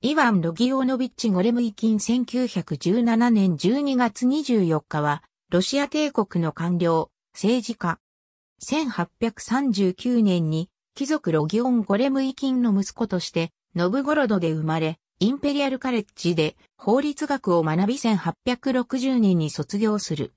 イワン・ロギオノビッチ・ゴレムイキン1917年12月24日は、ロシア帝国の官僚、政治家。1839年に、貴族ロギオン・ゴレムイキンの息子として、ノブゴロドで生まれ、インペリアルカレッジで法律学を学び1860年に卒業する。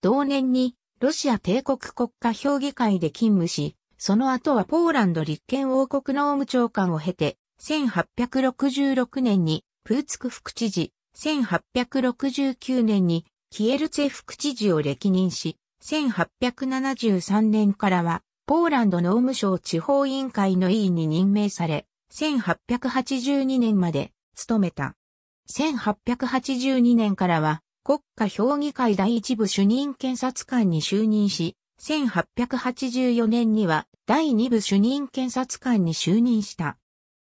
同年に、ロシア帝国国家評議会で勤務し、その後はポーランド立憲王国の務長官を経て、1866年にプーツク副知事、1869年にキエルツェ副知事を歴任し、1873年からはポーランド農務省地方委員会の委員に任命され、1882年まで務めた。1882年からは国家評議会第一部主任検察官に就任し、1884年には第二部主任検察官に就任した。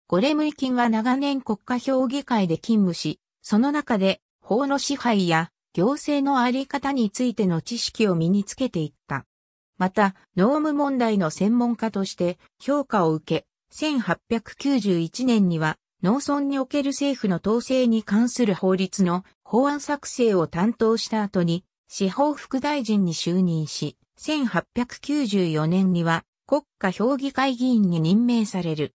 ゴレムイ菌は長年国家評議会で勤務し、その中で法の支配や行政のあり方についての知識を身につけていった。また、農務問題の専門家として評価を受け、1891年には農村における政府の統制に関する法律の法案作成を担当した後に、司法副大臣に就任し、1894年には国家評議会議員に任命される。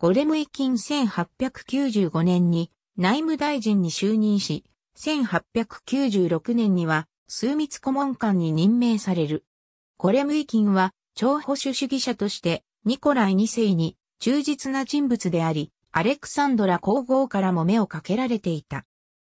ゴレムイ金1895年に内務大臣に就任し、1896年には枢密顧問官に任命される。ゴレムイ金は超保守主義者としてニコライ2世に忠実な人物であり、アレクサンドラ皇后からも目をかけられていた。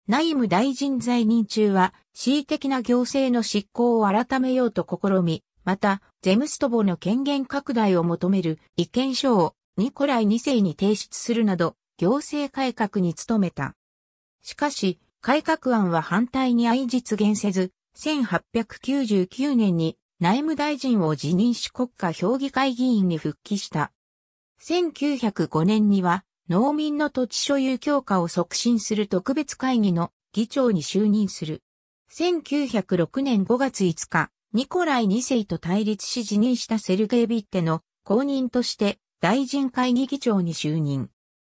内務大臣在任中は、恣意的な行政の執行を改めようと試み、また、ゼムストボの権限拡大を求める意見書をニコライ2世に提出するなど、行政改革に努めた。しかし、改革案は反対に相実現せず、1899年に内務大臣を辞任し国家評議会議員に復帰した。1905年には農民の土地所有強化を促進する特別会議の議長に就任する。1906年5月5日、ニコライ2世と対立し辞任したセルゲイ・ビッテの公認として大臣会議議長に就任。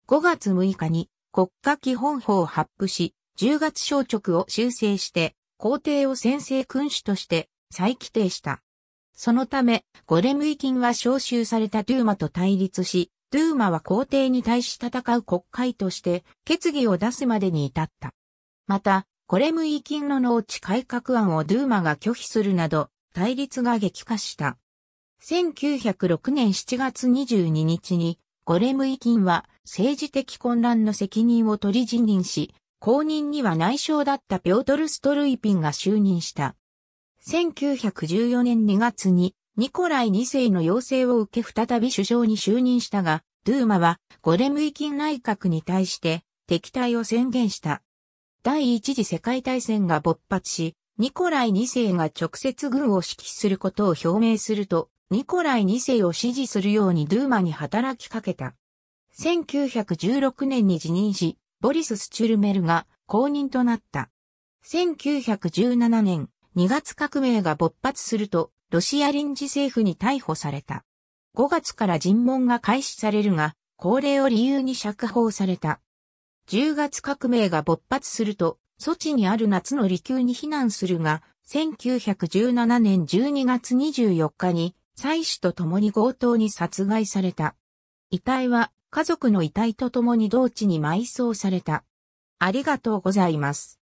5月6日に国家基本法を発布し、10月招職を修正して、皇帝を先制君主として再規定した。そのため、ゴレムイ金は召集されたドゥーマと対立し、ドゥーマは皇帝に対し戦う国会として決議を出すまでに至った。また、ゴレムイ金の農地改革案をドゥーマが拒否するなど、対立が激化した。1906年7月22日に、ゴレムインは政治的混乱の責任を取り辞任し、後任には内相だったピョートル・ストルイピンが就任した。1914年2月にニコライ2世の要請を受け再び首相に就任したが、ドゥーマはゴレムイン内閣に対して敵対を宣言した。第一次世界大戦が勃発し、ニコライ2世が直接軍を指揮することを表明すると、ニコライ2世を支持するようにドゥーマに働きかけた。1916年に辞任し、ボリス・スチュルメルが公認となった。1917年、2月革命が勃発すると、ロシア臨時政府に逮捕された。5月から尋問が開始されるが、高齢を理由に釈放された。10月革命が勃発すると、措置にある夏の離宮に避難するが、1917年12月24日に妻子と共に強盗に殺害された。遺体は家族の遺体と共に同地に埋葬された。ありがとうございます。